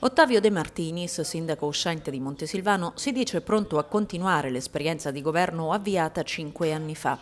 Ottavio De Martinis, sindaco uscente di Montesilvano, si dice pronto a continuare l'esperienza di governo avviata cinque anni fa.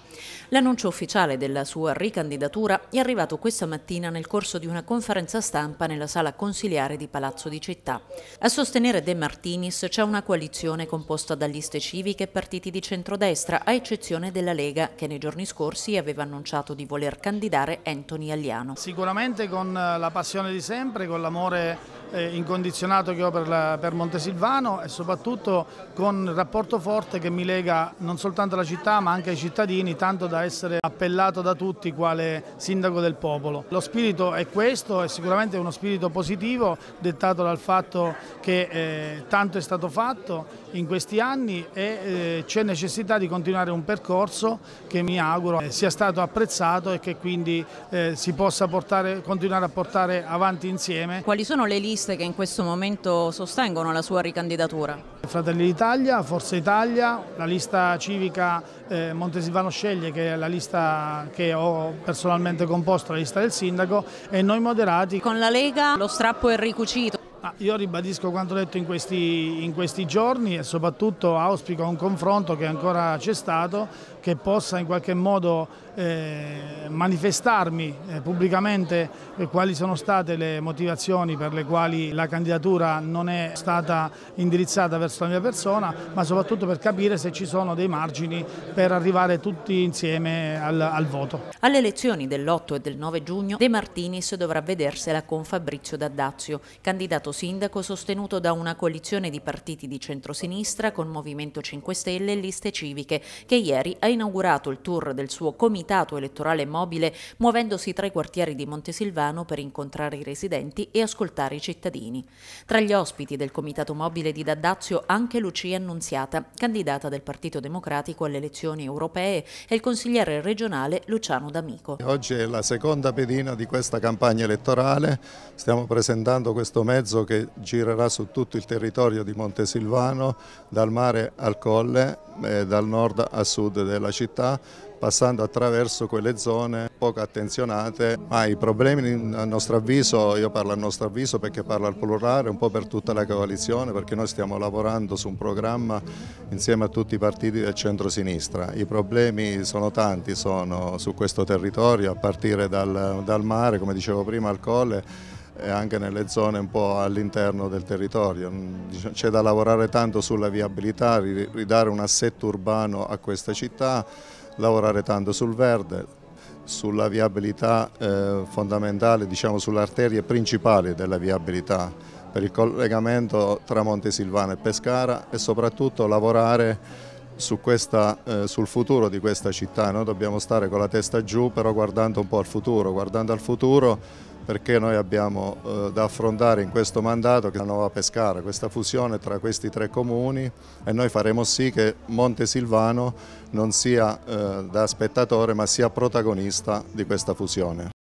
L'annuncio ufficiale della sua ricandidatura è arrivato questa mattina nel corso di una conferenza stampa nella sala consiliare di Palazzo di Città. A sostenere De Martinis c'è una coalizione composta da liste civiche e partiti di centrodestra, a eccezione della Lega, che nei giorni scorsi aveva annunciato di voler candidare Anthony Agliano. Sicuramente con la passione di sempre, con l'amore eh, incondizionato che ho per, la, per, Montesilvano e soprattutto con il rapporto forte che mi lega non soltanto alla città ma anche ai cittadini, tanto da essere appellato da tutti quale sindaco del popolo. Lo spirito è questo, è sicuramente uno spirito positivo dettato dal fatto che eh, tanto è stato fatto in questi anni e eh, c'è necessità di continuare un percorso che mi auguro eh, sia stato apprezzato e che quindi eh, si possa portare, continuare a portare avanti insieme. Quali sono le liste? liste che in questo momento sostengono la sua ricandidatura? Fratelli d'Italia, Forza Italia, la lista civica eh, Montesilvano Sceglie che è la lista che ho personalmente composto, la lista del sindaco e noi moderati. Con la Lega lo strappo è ricucito. Ah, io ribadisco quanto detto in questi, in questi giorni e soprattutto auspico un confronto che ancora c'è stato che possa in qualche modo eh, manifestarmi eh, pubblicamente eh, quali sono state le motivazioni per le quali la candidatura non è stata indirizzata verso la mia persona, ma soprattutto per capire se ci sono dei margini per arrivare tutti insieme al, al voto. Alle elezioni dell'8 e del 9 giugno De Martinis dovrà vedersela con Fabrizio D'Addazio, candidato sindaco sostenuto da una coalizione di partiti di centrosinistra con Movimento 5 Stelle e liste civiche che ieri ha inaugurato il tour del suo comitato elettorale mobile muovendosi tra i quartieri di Montesilvano per incontrare i residenti e ascoltare i cittadini. Tra gli ospiti del comitato mobile di Daddazio anche Lucia Annunziata, candidata del Partito Democratico alle elezioni europee e il consigliere regionale Luciano D'Amico. Oggi è la seconda pedina di questa campagna elettorale, stiamo presentando questo mezzo che girerà su tutto il territorio di Montesilvano, dal mare al colle, eh, dal nord a sud della la città passando attraverso quelle zone poco attenzionate, ma i problemi a nostro avviso, io parlo a nostro avviso perché parlo al plurale, un po' per tutta la coalizione, perché noi stiamo lavorando su un programma insieme a tutti i partiti del centro-sinistra. I problemi sono tanti, sono su questo territorio, a partire dal, dal mare, come dicevo prima, al colle, e anche nelle zone un po' all'interno del territorio. Mm, c'è da lavorare tanto sulla viabilità, ridare un assetto urbano a questa città, lavorare tanto sul verde, sulla viabilità eh, fondamentale, diciamo sulle arterie principali della viabilità per il collegamento tra Montesilvano e Pescara e soprattutto lavorare su questa, eh, sul futuro di questa città, noi dobbiamo stare con la testa giù però guardando un po' al futuro, guardando al futuro perché noi abbiamo eh, da affrontare in questo mandato che la nuova Pescara, questa fusione tra questi tre comuni e noi faremo sì che Montesilvano non sia eh, da spettatore ma sia protagonista di questa fusione.